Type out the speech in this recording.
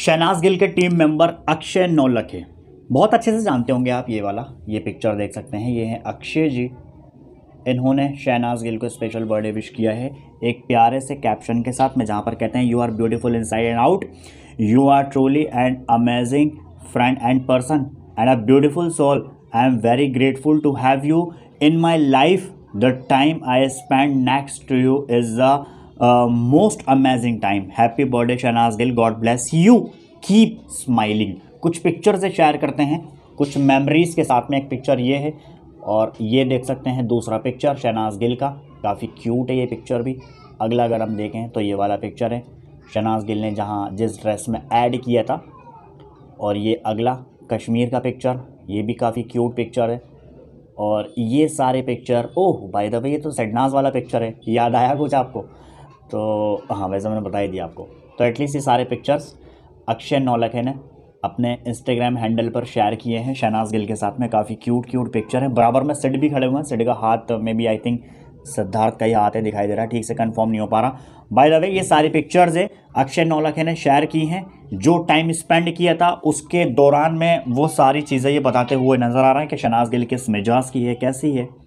शहनाज गिल के team member Akshay नौलखे बहुत अच्छे से जानते होंगे आप ये वाला ये पिक्चर देख सकते हैं ये हैं अक्षय जी इन्होंने शहनाज गिल को स्पेशल बर्थडे विश किया है एक प्यारे से कैप्शन के साथ में जहाँ पर कहते हैं you are beautiful inside and out you are truly and amazing friend and person and a beautiful soul I am very grateful to have you in my life the time I spend next to you is the most amazing time happy birthday Shehnaaz Gill God bless you keep smiling कुछ picture से share करते हैं कुछ memories के साथ में एक picture ये है और ये देख सकते हैं दूसरा पिक्चर शहनाज गिल का काफ़ी क्यूट है ये पिक्चर भी अगला अगर हम देखें तो ये वाला पिक्चर है शहनाज गिल ने जहाँ जिस ड्रेस में ऐड किया था और ये अगला कश्मीर का पिक्चर ये भी काफ़ी क्यूट पिक्चर है और ये सारे picture oh by the way ये तो सडनाज वाला पिक्चर है याद आया कुछ आपको तो हाँ वैसे मैंने बता ही दिया आपको तो एटलीस्ट ये सारे पिक्चर्स अक्षय नौलखे ने अपने इंस्टाग्राम हैंडल पर शेयर किए हैं शहनाज गिल के साथ में काफ़ी क्यूट क्यूट पिक्चर हैं बराबर में सिड भी खड़े हुए हैं सिड का हाथ maybe I think Sidharth का ही हाथ है दिखाई दे रहा है ठीक से कंफर्म नहीं हो पा रहा बाय द वे ये सारी पिक्चर्स है अक्षय नौलखे ने शेयर की हैं जो टाइम स्पेंड किया था उसके दौरान में वो सारी चीज़ें ये बताते हुए नज़र आ रहे हैं कि शनाज गिल किस मिजाज की है कैसी है